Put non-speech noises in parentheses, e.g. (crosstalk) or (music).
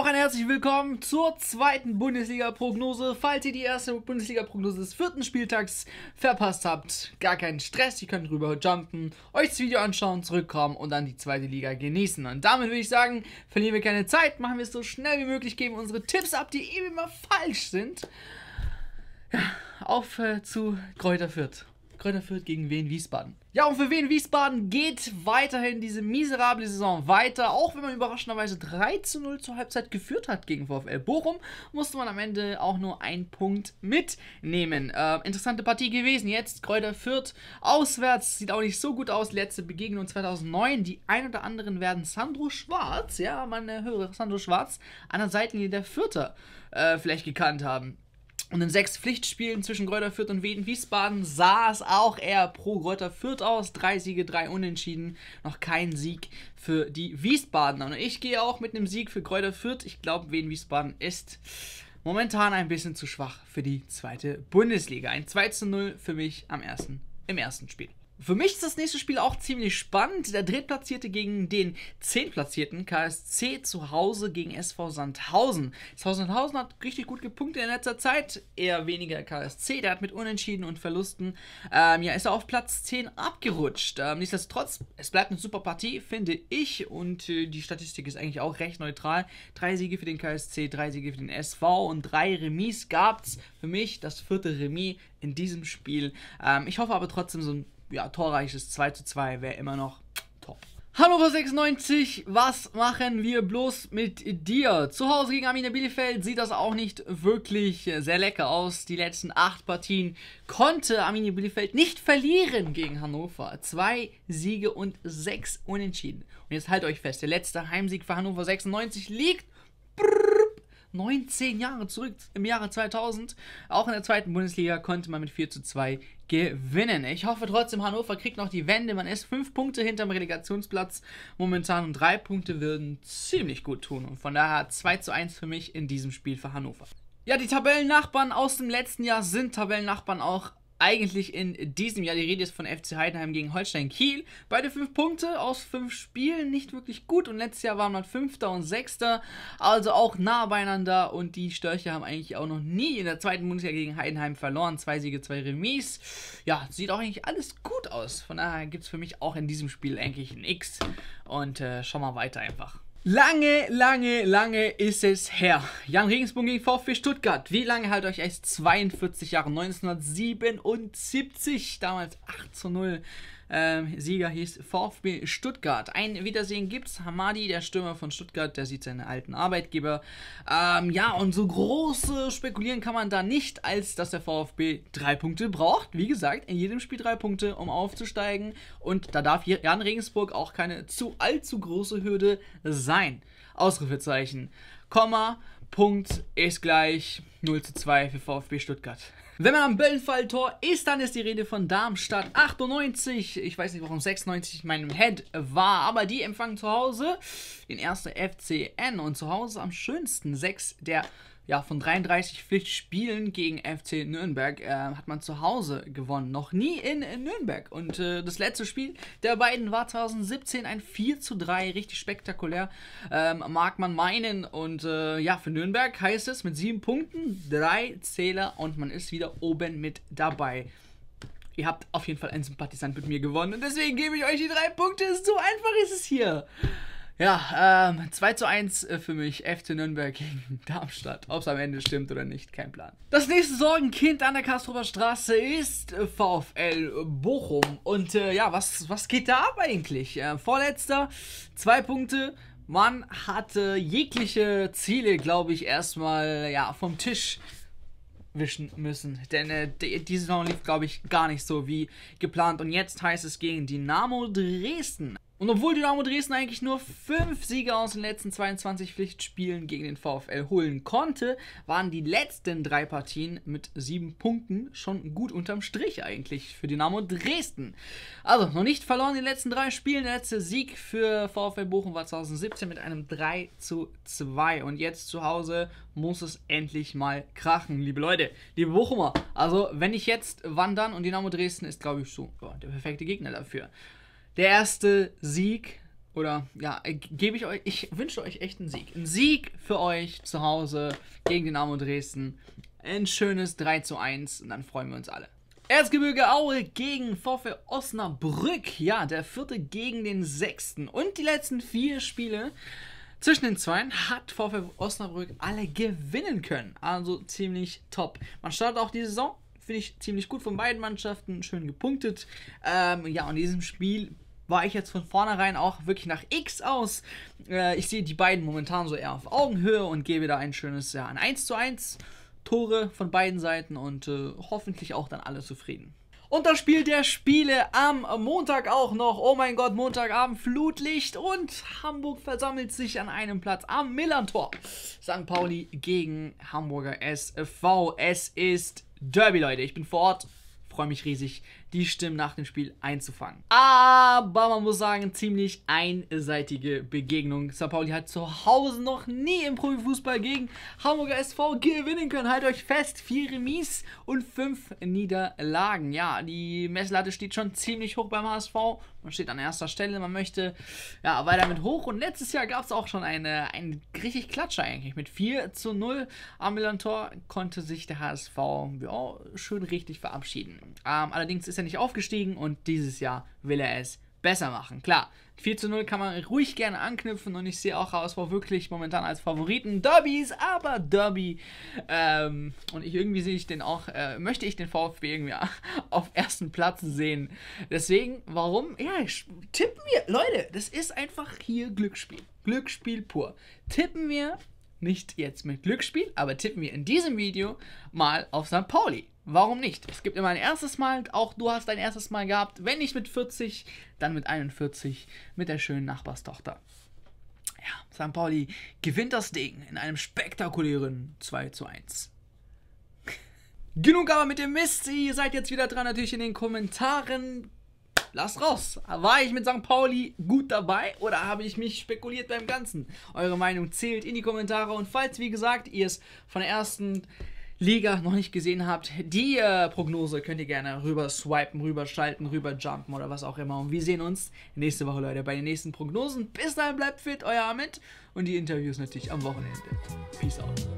auch ein herzlich willkommen zur zweiten Bundesliga-Prognose. Falls ihr die erste Bundesliga-Prognose des vierten Spieltags verpasst habt, gar keinen Stress, ihr könnt rüber jumpen, euch das Video anschauen, zurückkommen und dann die zweite Liga genießen. Und damit würde ich sagen, verlieren wir keine Zeit, machen wir es so schnell wie möglich, geben unsere Tipps ab, die eben immer falsch sind. Ja, auf äh, zu Kräuter Fürth. Kräuter Fürth gegen Wien Wiesbaden. Ja, und für wen Wiesbaden geht weiterhin diese miserable Saison weiter. Auch wenn man überraschenderweise 3 zu 0 zur Halbzeit geführt hat gegen VfL Bochum, musste man am Ende auch nur einen Punkt mitnehmen. Äh, interessante Partie gewesen. Jetzt Kräuter Fürth auswärts. Sieht auch nicht so gut aus. Letzte Begegnung 2009. Die ein oder anderen werden Sandro Schwarz, ja, man äh, höre Sandro Schwarz, an der Seitenlinie der Vierter äh, vielleicht gekannt haben. Und in sechs Pflichtspielen zwischen Greuther Fürth und Weden Wiesbaden sah es auch eher pro Greuther Fürth aus. Drei Siege, drei Unentschieden. Noch kein Sieg für die Wiesbadener. Und ich gehe auch mit einem Sieg für Greuther Fürth. Ich glaube, Weden Wiesbaden ist momentan ein bisschen zu schwach für die zweite Bundesliga. Ein 2 zu 0 für mich am ersten, im ersten Spiel. Für mich ist das nächste Spiel auch ziemlich spannend. Der Drittplatzierte gegen den Zehntplatzierten, KSC zu Hause gegen SV Sandhausen. SV Sandhausen hat richtig gut gepunktet in letzter Zeit, eher weniger KSC. Der hat mit Unentschieden und Verlusten, ähm, ja, ist er auf Platz 10 abgerutscht. Ähm, nichtsdestotrotz, es bleibt eine super Partie, finde ich. Und äh, die Statistik ist eigentlich auch recht neutral. Drei Siege für den KSC, drei Siege für den SV und drei Remis gab's. Für mich das vierte Remis in diesem Spiel. Ähm, ich hoffe aber trotzdem so ein ja, torreiches 2 zu 2 wäre immer noch top. Hannover 96, was machen wir bloß mit dir? Zu Hause gegen Arminia Bielefeld sieht das auch nicht wirklich sehr lecker aus. Die letzten acht Partien konnte Arminia Bielefeld nicht verlieren gegen Hannover. Zwei Siege und sechs Unentschieden. Und jetzt halt euch fest, der letzte Heimsieg für Hannover 96 liegt... Brrr, 19 Jahre zurück im Jahre 2000. Auch in der zweiten Bundesliga konnte man mit 4 zu 2 gewinnen. Ich hoffe trotzdem, Hannover kriegt noch die Wende. Man ist fünf Punkte hinterm Relegationsplatz momentan und drei Punkte würden ziemlich gut tun. Und von daher 2 zu 1 für mich in diesem Spiel für Hannover. Ja, die Tabellennachbarn aus dem letzten Jahr sind Tabellennachbarn auch eigentlich in diesem Jahr. Die Rede ist von FC Heidenheim gegen Holstein Kiel. Beide fünf Punkte aus fünf Spielen nicht wirklich gut. Und letztes Jahr waren man Fünfter und Sechster. Also auch nah beieinander. Und die Störche haben eigentlich auch noch nie in der zweiten Bundesliga gegen Heidenheim verloren. Zwei Siege, zwei Remis. Ja, sieht auch eigentlich alles gut aus. Von daher gibt es für mich auch in diesem Spiel eigentlich nichts. Und äh, schau mal weiter einfach. Lange, lange, lange ist es her. Jan Regensburg gegen VfB Stuttgart. Wie lange halt euch erst 42 Jahre? 1977, damals 8 zu 0 ähm, Sieger hieß VfB Stuttgart. Ein Wiedersehen gibt's. Hamadi, der Stürmer von Stuttgart, der sieht seine alten Arbeitgeber. Ähm, ja, und so große spekulieren kann man da nicht, als dass der VfB drei Punkte braucht. Wie gesagt, in jedem Spiel drei Punkte, um aufzusteigen. Und da darf Jan Regensburg auch keine zu allzu große Hürde sein. Ausrufezeichen. Komma, Punkt ist gleich 0 zu 2 für VfB Stuttgart. Wenn man am Böllenfalltor ist, dann ist die Rede von Darmstadt 98. Ich weiß nicht, warum 96 in meinem Head war, aber die empfangen zu Hause den ersten FCN und zu Hause am schönsten sechs der ja, von 33 Pflichtspielen gegen FC Nürnberg äh, hat man zu Hause gewonnen. Noch nie in, in äh, Nürnberg. Und äh, das letzte Spiel der beiden war 2017 ein 4 zu 3. Richtig spektakulär, ähm, mag man meinen. Und äh, ja, für Nürnberg heißt es mit sieben Punkten, drei Zähler und man ist wieder oben mit dabei. Ihr habt auf jeden Fall einen Sympathisant mit mir gewonnen und deswegen gebe ich euch die drei Punkte. So einfach ist es hier. Ja, ähm, 2 zu 1 äh, für mich, FC Nürnberg gegen (laughs) Darmstadt. Ob es am Ende stimmt oder nicht, kein Plan. Das nächste Sorgenkind an der Kastrober Straße ist VfL Bochum. Und äh, ja, was, was geht da ab eigentlich? Äh, vorletzter, zwei Punkte. Man hatte jegliche Ziele, glaube ich, erstmal ja, vom Tisch wischen müssen. Denn äh, die, Saison lief, glaube ich, gar nicht so wie geplant. Und jetzt heißt es gegen Dynamo Dresden. Und obwohl Dynamo Dresden eigentlich nur fünf Siege aus den letzten 22 Pflichtspielen gegen den VfL holen konnte, waren die letzten drei Partien mit sieben Punkten schon gut unterm Strich eigentlich für Dynamo Dresden. Also noch nicht verloren in den letzten drei Spielen. Der letzte Sieg für VfL Bochum war 2017 mit einem 3 zu 2. Und jetzt zu Hause muss es endlich mal krachen, liebe Leute, liebe Bochumer. Also wenn ich jetzt wandern und Dynamo Dresden ist, glaube ich, so ja, der perfekte Gegner dafür der erste Sieg. Oder ja, äh, gebe ich euch, ich wünsche euch echt einen Sieg. Ein Sieg für euch zu Hause gegen den Dynamo Dresden. Ein schönes 3 zu 1 und dann freuen wir uns alle. Erzgebirge Aue gegen VfL Osnabrück. Ja, der vierte gegen den sechsten. Und die letzten vier Spiele zwischen den Zweien hat VfL Osnabrück alle gewinnen können. Also ziemlich top. Man startet auch die Saison, finde ich ziemlich gut von beiden Mannschaften, schön gepunktet. Ähm, ja, und in diesem Spiel war ich jetzt von vornherein auch wirklich nach X aus. Äh, ich sehe die beiden momentan so eher auf Augenhöhe und gebe da ein schönes, ja, ein 1 zu 1 Tore von beiden Seiten und äh, hoffentlich auch dann alle zufrieden. Und das Spiel der Spiele am Montag auch noch. Oh mein Gott, Montagabend Flutlicht und Hamburg versammelt sich an einem Platz am Millantor. St. Pauli gegen Hamburger SV. Es ist Derby, Leute. Ich bin vor Ort, freue mich riesig die Stimmen nach dem Spiel einzufangen. Aber man muss sagen, ziemlich einseitige Begegnung. St. Pauli hat zu Hause noch nie im Profifußball gegen Hamburger SV gewinnen können. Halt euch fest, vier Remis und fünf Niederlagen. Ja, die Messlatte steht schon ziemlich hoch beim HSV. Man steht an erster Stelle, man möchte ja weiter mit hoch. Und letztes Jahr gab es auch schon eine, einen richtig Klatscher eigentlich. Mit 4 zu 0 am Milan-Tor konnte sich der HSV ja, schön richtig verabschieden. Ähm, allerdings ist er er nicht aufgestiegen und dieses Jahr will er es besser machen. Klar, 4 zu 0 kann man ruhig gerne anknüpfen und ich sehe auch HSV wirklich momentan als Favoriten Derbys, aber Derby ähm, und ich irgendwie sehe ich den auch, äh, möchte ich den VfB irgendwie (laughs) auf ersten Platz sehen. Deswegen, warum? Ja, tippen wir, Leute, das ist einfach hier Glücksspiel. Glücksspiel pur. Tippen wir nicht jetzt mit Glücksspiel, aber tippen wir in diesem Video mal auf St. Pauli. Warum nicht? Es gibt immer ein erstes Mal, auch du hast dein erstes Mal gehabt, wenn nicht mit 40, dann mit 41, mit der schönen Nachbarstochter. Ja, St. Pauli gewinnt das Ding in einem spektakulären 2 zu 1. (laughs) Genug aber mit dem Mist, ihr seid jetzt wieder dran natürlich in den Kommentaren lasst raus. War ich mit St. Pauli gut dabei oder habe ich mich spekuliert beim Ganzen? Eure Meinung zählt in die Kommentare und falls, wie gesagt, ihr es von der ersten Liga noch nicht gesehen habt, die äh, Prognose könnt ihr gerne rüber swipen, rüber schalten, rüber jumpen oder was auch immer. Und wir sehen uns nächste Woche, Leute, bei den nächsten Prognosen. Bis dahin bleibt fit, euer Ahmed. Und die Interviews natürlich am Wochenende. Peace out.